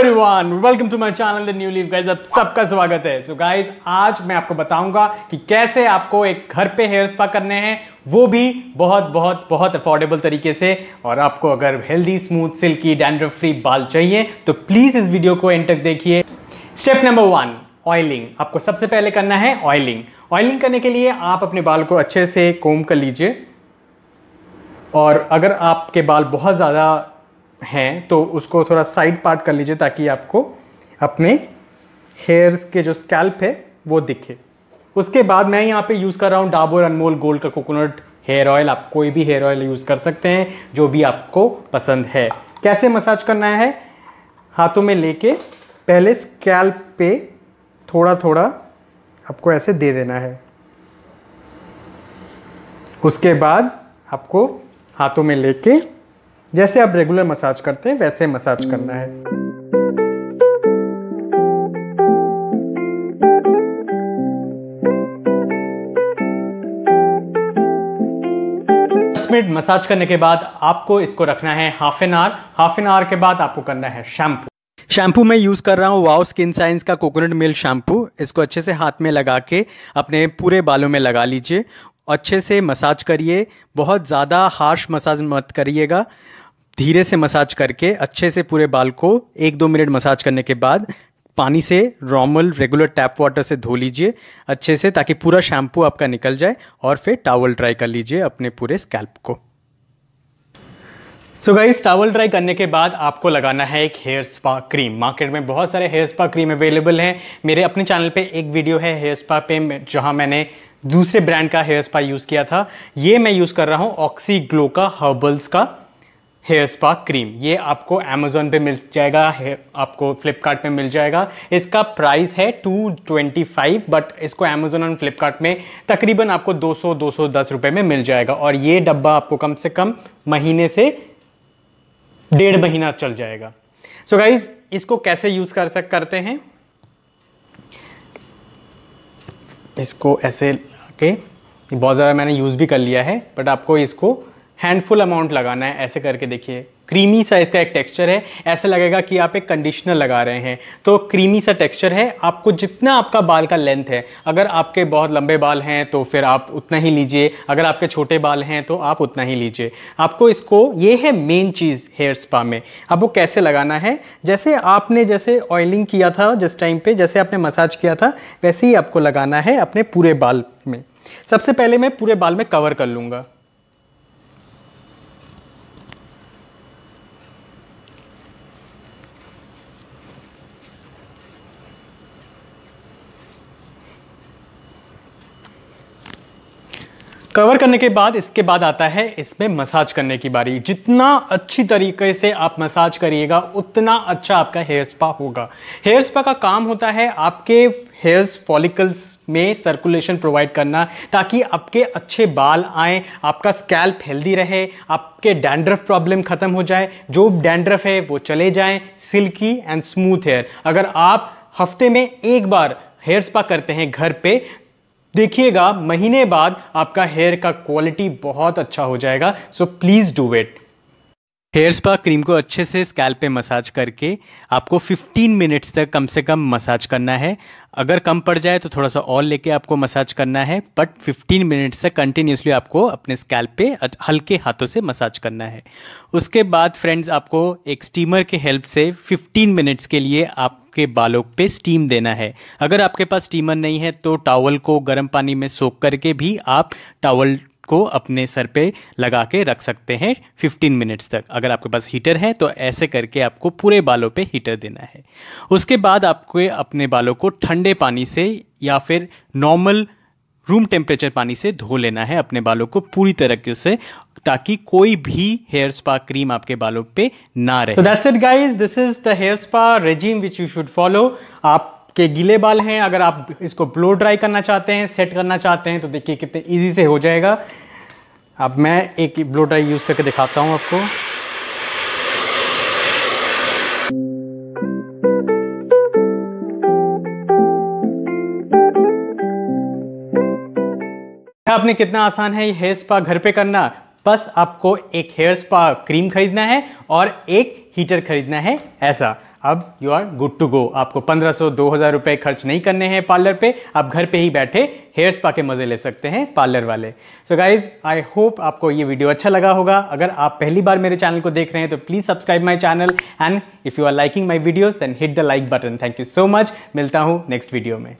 everyone welcome to my channel the new leave guys आप सबका स्वागत है सो so गाइस आज मैं आपको बताऊंगा कि कैसे आपको एक घर पे हेयर स्पा करने हैं वो भी बहुत बहुत बहुत अफोर्डेबल तरीके से और आपको अगर healthy smooth silky dandruff free बाल चाहिए तो प्लीज़ इस वीडियो को एंड तक देखिए स्टेप नंबर वन ऑयलिंग आपको सबसे पहले करना है ऑयलिंग ऑयलिंग करने के लिए आप अपने बाल को अच्छे से कोम कर लीजिए और अगर आपके बाल बहुत ज़्यादा हैं तो उसको थोड़ा साइड पार्ट कर लीजिए ताकि आपको अपने हेयर्स के जो स्कैल्प है वो दिखे उसके बाद मैं यहाँ पे यूज़ कर रहा हूँ डाबोर अनमोल गोल्ड का कोकोनट हेयर ऑयल आप कोई भी हेयर ऑयल यूज़ कर सकते हैं जो भी आपको पसंद है कैसे मसाज करना है हाथों में लेके पहले स्कैल्प पे थोड़ा थोड़ा आपको ऐसे दे देना है उसके बाद आपको हाथों में लेके जैसे आप रेगुलर मसाज करते हैं वैसे मसाज करना है मिनट मसाज करने के बाद आपको इसको रखना है half an hour half an hour के बाद आपको करना है शैम्पू शैम्पू मैं यूज़ कर रहा हूँ वाओ स्किन साइंस का कोकोनट मिल्क शैम्पू इसको अच्छे से हाथ में लगा के अपने पूरे बालों में लगा लीजिए अच्छे से मसाज करिए बहुत ज़्यादा हार्श मसाज मत करिएगा धीरे से मसाज करके अच्छे से पूरे बाल को एक दो मिनट मसाज करने के बाद पानी से नॉर्मल रेगुलर टैप वाटर से धो लीजिए अच्छे से ताकि पूरा शैम्पू आपका निकल जाए और फिर टावल ड्राई कर लीजिए अपने पूरे स्कैल्प को सो गाइस टावल ड्राई करने के बाद आपको लगाना है एक हेयर स्पा क्रीम मार्केट में बहुत सारे हेयर स्पा क्रीम अवेलेबल हैं मेरे अपने चैनल पे एक वीडियो है हेयर स्पा पे जहां मैंने दूसरे ब्रांड का हेयर स्पा यूज़ किया था ये मैं यूज़ कर रहा हूँ ऑक्सी ग्लो का हर्बल्स का हेयर स्पा क्रीम ये आपको अमेजोन पे मिल जाएगा आपको फ्लिपकार्ट मिल जाएगा इसका प्राइस है 225 बट इसको अमेजोन और फ्लिपकार्ट में तकरीबन आपको 200-210 रुपए में मिल जाएगा और ये डब्बा आपको कम से कम महीने से डेढ़ महीना चल जाएगा सो so गाइज इसको कैसे यूज़ कर सक करते हैं इसको ऐसे के बहुत ज़्यादा मैंने यूज़ भी कर लिया है बट आपको इसको हैंडफुल अमाउंट लगाना है ऐसे करके देखिए क्रीमी सा इसका एक टेक्सचर है ऐसा लगेगा कि आप एक कंडीशनर लगा रहे हैं तो क्रीमी सा टेक्सचर है आपको जितना आपका बाल का लेंथ है अगर आपके बहुत लंबे बाल हैं तो फिर आप उतना ही लीजिए अगर आपके छोटे बाल हैं तो आप उतना ही लीजिए आपको इसको ये है मेन चीज़ हेयर स्पा में अब वो कैसे लगाना है जैसे आपने जैसे ऑयलिंग किया था जिस टाइम पर जैसे आपने मसाज किया था वैसे ही आपको लगाना है अपने पूरे बाल में सबसे पहले मैं पूरे बाल में कवर कर लूँगा कवर करने के बाद इसके बाद आता है इसमें मसाज करने की बारी जितना अच्छी तरीके से आप मसाज करिएगा उतना अच्छा आपका हेयर स्पा होगा हेयर स्पा का काम होता है आपके हेयर्स फॉलिकल्स में सर्कुलेशन प्रोवाइड करना ताकि आपके अच्छे बाल आए आपका स्कैल्प हेल्दी रहे आपके डैंड्रफ प्रॉब्लम ख़त्म हो जाए जो डैंड्रफ है वो चले जाएँ सिल्की एंड स्मूथ हेयर अगर आप हफ्ते में एक बार हेयर स्पा करते हैं घर पे देखिएगा महीने बाद आपका हेयर का क्वालिटी बहुत अच्छा हो जाएगा so please do it hair spa cream को अच्छे से स्कैल्प पे मसाज करके आपको 15 मिनट्स तक कम से कम मसाज करना है अगर कम पड़ जाए तो थोड़ा सा और लेके आपको मसाज करना है बट 15 मिनट्स तक कंटिन्यूसली आपको अपने स्कैल्प पे हल्के हाथों से मसाज करना है उसके बाद फ्रेंड्स आपको एक स्टीमर के हेल्प से 15 मिनट्स के लिए आप आपके बालों पे स्टीम देना है अगर आपके पास स्टीमर नहीं है तो टावल को गर्म पानी में सोख करके भी आप टावल को अपने सर पे लगा के रख सकते हैं 15 मिनट्स तक अगर आपके पास हीटर है तो ऐसे करके आपको पूरे बालों पे हीटर देना है उसके बाद आपको अपने बालों को ठंडे पानी से या फिर नॉर्मल रूम टेम्परेचर पानी से धो लेना है अपने बालों को पूरी तरह से ताकि कोई भी हेयर स्पा क्रीम आपके बालों पे ना रहे that's it guys this is the hair spa regime which you should follow आप के गीले बाल हैं अगर आप इसको ब्लो ड्राई करना चाहते हैं सेट करना चाहते हैं तो देखिए कितने ईजी से हो जाएगा अब मैं एक ब्लो ड्राई यूज़ करके दिखाता हूँ आपको आपने कितना आसान है ये हेयर स्पा घर पे करना बस आपको एक हेयर स्पा क्रीम खरीदना है और एक हीटर खरीदना है ऐसा अब you are good to go आपको 1500 2000 रुपए खर्च नहीं करने हैं पार्लर पे आप घर पे ही बैठे हेयर स्पा के मज़े ले सकते हैं पार्लर वाले सो गाइज आई होप आपको ये वीडियो अच्छा लगा होगा अगर आप पहली बार मेरे चैनल को देख रहे हैं तो please subscribe my channel and if you are liking my videos hit the like button thank you so much मिलता हूँ नेक्स्ट वीडियो में